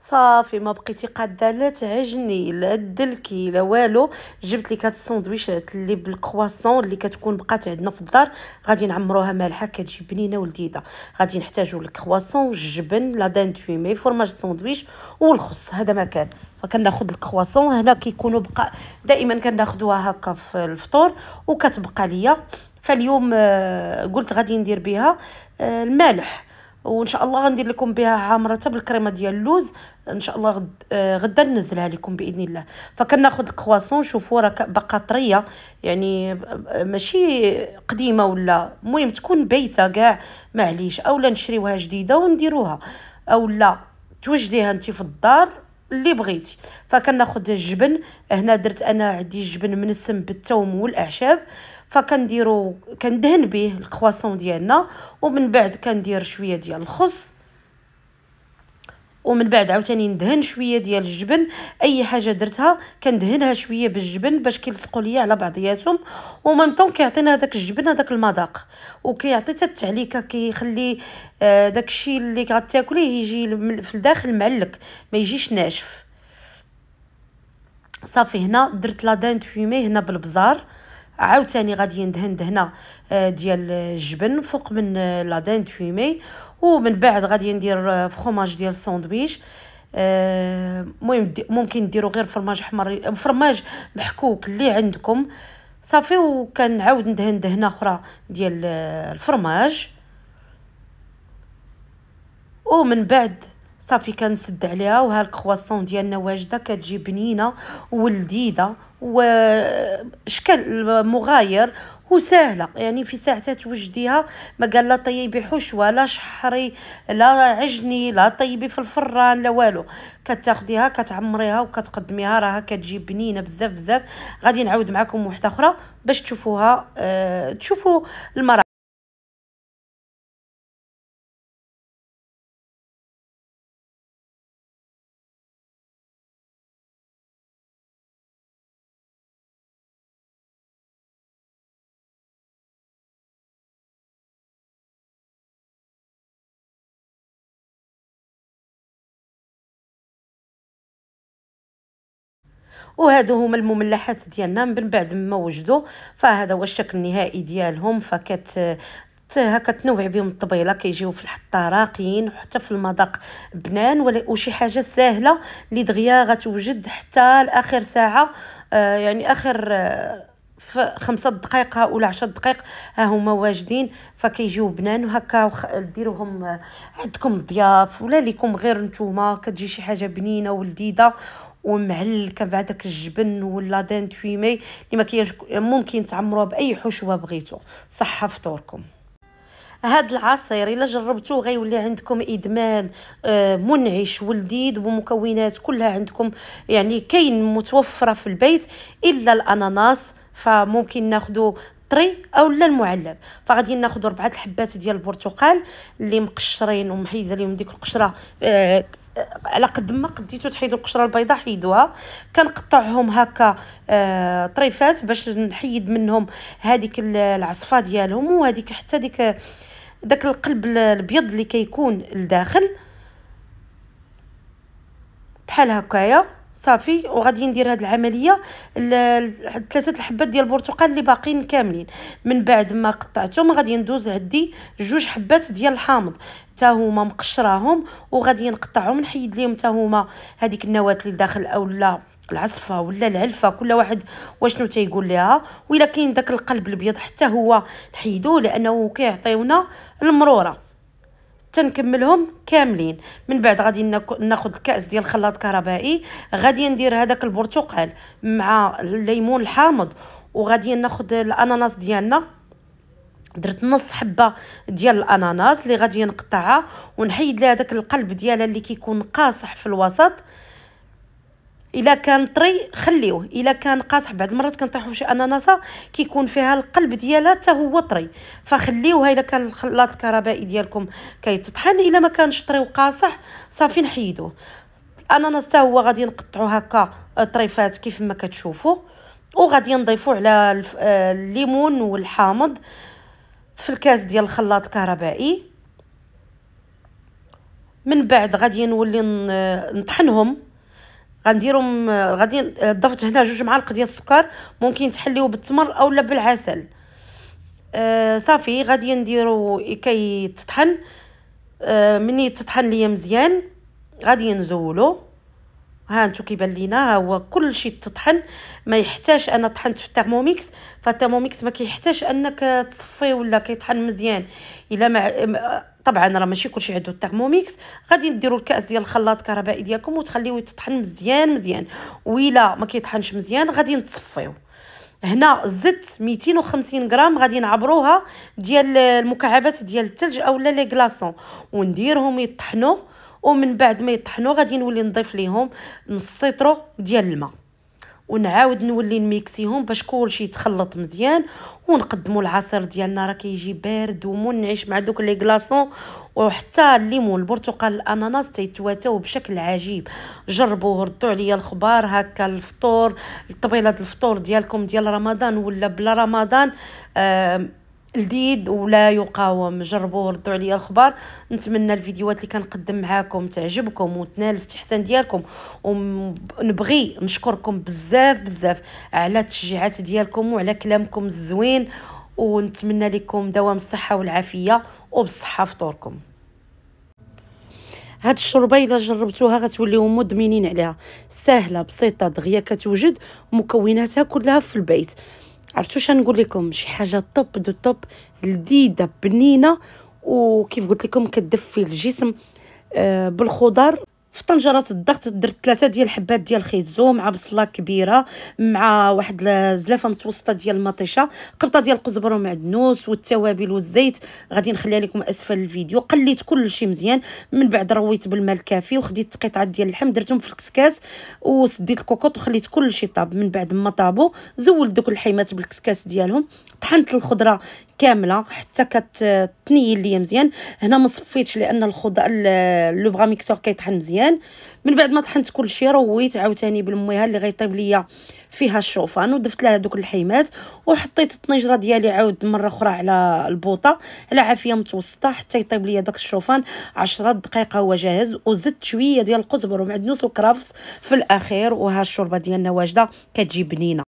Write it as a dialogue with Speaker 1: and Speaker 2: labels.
Speaker 1: صافي ما بقيتي قاده لا تعجني لا دلكي لا والو جبت لك هاد الساندويشات اللي بالكرواسون اللي كتكون بقات عندنا في الدار غادي نعمروها مالحه كتجي بنينه ولذيذه غادي نحتاجو الكرواسون الجبن لا دان دومي فرماج الساندويش والخص هذا ما كان فكناخذ الكرواسون هنا كيكونوا بقى دائما كناخذوها هكا في الفطور وكتبقى ليا فاليوم آه، قلت غادي ندير بها آه، المالح وان شاء الله غندير لكم بها عامره بالكريمه ديال اللوز ان شاء الله غد آه، غدا ننزلها لكم باذن الله فكناخذ الكرواسون شوفوا راه باقا طريه يعني آه، ماشي قديمه ولا المهم تكون بيته كاع معليش اولا نشريوها جديده ونديروها اولا توجديها انت في الدار اللي بغيتي فكناخد الجبن هنا درت انا عندي الجبن منسم بالثوم والاعشاب فكنديرو كندهن به الكرواسون ديالنا ومن بعد كندير شويه ديال الخص ومن بعد عاوتاني ندهن شويه ديال الجبن اي حاجه درتها كندهنها شويه بالجبن باش كيلصقوا ليا على بعضياتهم ومن طون كيعطينا هذاك الجبن هذاك المذاق وكيعطي حتى التعليكه كيخلي آه، داك الشيء اللي غتاكليه يجي في الداخل معلك ما يجيش ناشف صافي هنا درت لا فيمي هنا بالبزار عاوتاني غادي ندهن دهنه آه، ديال الجبن فوق من آه، لا دان فيمي ومن بعد غادي ندير آه، فخوماج ديال الساندويتش المهم ممكن ديروا غير فرماج حمر فرماج محكوك اللي عندكم صافي وكنعاود ندهن دهنه اخرى ديال الفرماج ومن بعد صافي كنسد عليها وها الكرواسون ديالنا واجده كتجي بنينه ولذيذه وشكل مغاير وسهله يعني في ساعتها توجديها ما قال لا طيبي حشوه لا شحري لا عجني لا طيبي في الفران لا والو كتاخديها كتعمريها وكتقدميها راها كتجي بنينه بزاف بزاف غادي نعاود معكم واحده اخرى باش تشوفوها أه تشوفوا المراه وهادو هما المملحات ديالنا من بعد ما وجدوا فهذا هو الشكل النهائي ديالهم فكت هكا تنوع بهم الطبيله كيجيو في الحطه راقيين وحتى في المذاق بنان وشي حاجه سهله اللي دغيا غتوجد حتى لاخر ساعه آه يعني اخر آه في خمسة دقائق ولا عشرة دقائق ها هما واجدين فكيجيو بنان وهكا وخ... ديروهم آه، عندكم ضياف ولا ليكم غير نتوما كتجي شي حاجه بنينه ولذيذه ومعلكه بهذاك الجبن ولا دان تويمي اللي ما ممكن تعمروها باي حشوه بغيتو صحه فطوركم هاد العصير الا جربتوه غيولي عندكم ادمان آه، منعش ولذيذ ومكونات كلها عندكم يعني كاين متوفره في البيت الا الاناناس فممكن ناخذو طري اولا المعلب فغادي ناخذ ربعه الحبات ديال البرتقال اللي مقشرين ومحيده لهم ديك القشره آه، على قد ما قديتو تحيدوا القشره البيضاء حيدوها كنقطعهم هكا آه طريفات باش نحيد منهم هذيك العصفه ديالهم وهذيك حتى ديك داك القلب الابيض اللي كيكون لداخل بحال هكايا صافي وغادي ندير هاد العمليه ثلاثه الحبات ديال البرتقال اللي باقيين كاملين من بعد ما قطعتهم غادي ندوز عندي جوج حبات ديال الحامض تا هما مقشراهم وغادي نقطعهم نحيد ليهم تا هما هذيك النواه اللي داخل اولا العصفه ولا العلفه كل واحد واشنو تيقول ليها الا كاين داك القلب الابيض حتى هو نحيدوه لانه كيعطيونا المروره حتى نكملهم كاملين من بعد غادي ناخذ الكاس ديال الخلاط كهربائي غادي ندير هذاك البرتقال مع الليمون الحامض وغادي ناخذ الاناناس ديالنا درت نص حبه ديال الاناناس اللي غادي نقطعها ونحيد لها داك القلب ديالها اللي كيكون قاصح في الوسط الا كان طري خليوه الا كان قاصح بعض المرات كنطيحوا شي اناناسه كيكون فيها القلب ديالها حتى هو طري فخليوها الا كان الخلاط الكهربائي ديالكم كيتطحن الا ما كانش طري وقاصح صافي نحيدوه الاناناس حتى هو غادي نقطعو هكا آه، طريفات كيف ما كتشوفوا وغادي نضيفو على آه، الليمون والحامض في الكاس ديال الخلاط الكهربائي من بعد غادي نولي آه، نطحنهم غنديرهم غادي ضفت هنا جوج معالق ديال السكر ممكن تحليوه بالتمر اولا بالعسل آه صافي غادي نديرو كي تطحن آه مني تطحن ليا مزيان غادي نزولو ها انتو كيبان لينا ها هو كلشي تطحن ما يحتاج انا طحنت في الترموميكس فالترموميكس ما كيحتاج انك تصفي ولا كيطحن مزيان الا ما طبعا راه ماشي كلشي عنده الترموميكس غادي ديروا الكاس ديال الخلاط الكهربائي ديالكم وتخليوه يطحن مزيان مزيان ويلا ما كيطحنش مزيان غادي نصفيوه هنا زدت 250 غرام غادي نعبروها ديال المكعبات ديال الثلج اولا لي كلاصون ونديرهم يطحنوا ومن بعد ما يطحنوا غادي نولي نضيف ليهم نص سيترو ديال الماء ونعاود نولي نميكسيهم باش كلشي يتخلط مزيان ونقدموا العصير ديالنا راه كيجي بارد ومنعش مع دوك لي غلاصون وحتى الليمون البرتقال الاناناس تيتواتاو بشكل عجيب جربوه ردوا عليا الخبار هكا الفطور طبيله الفطور ديالكم ديال رمضان ولا بلا رمضان آه لذيذ ولا يقاوم جربوا ردوا عليا الخبر نتمنى الفيديوهات اللي كنقدم معاكم تعجبكم وتنال الاستحسان ديالكم ونبغي نشكركم بزاف بزاف على التشجيعات ديالكم وعلى كلامكم الزوين ونتمنى لكم دوام الصحه والعافيه وبالصحه فطوركم هاد الشربه الا جربتوها غتوليو مدمنين عليها سهله بسيطه دغيا كتوجد مكوناتها كلها في البيت عرفتوا شنو نقول لكم شي حاجه طوب دو طوب لذيذه بنينه وكيف قلت لكم كدفي الجسم آه، بالخضر في طنجره الضغط درت ثلاثه ديال الحبات ديال الخيزو مع بصله كبيره مع واحد الزلافه متوسطه ديال المطيشه قبطه ديال القزبر ومعدنوس والتوابل والزيت غادي نخليها لكم اسفل الفيديو قليت كلشي مزيان من بعد رويت بالماء الكافي وخديت قطعات ديال اللحم درتهم في الكسكاس وسديت الكوكوط وخليت كلشي طاب من بعد ما طابو زولت دوك الحيمات بالكسكاس ديالهم طحنت الخضره كامله حتى كتنيل ليا مزيان هنا ما صفيتش لان الخضر لو بغا ميكسور كيطحن مزيان من بعد ما طحنت كل شيء رويت عاوتاني بالميه اللي غيطيب ليا فيها الشوفان وضفت لها دوك الحيمات وحطيت الطنجره ديالي عاود مره اخرى على البوطه على عافيه متوسطه حتى يطيب ليا داك الشوفان 10 دقائق هو جاهز وزدت شويه ديال القزبر ومعدنوس وكرافس في الاخير وها الشوربه ديالنا واجده كتجي بنينه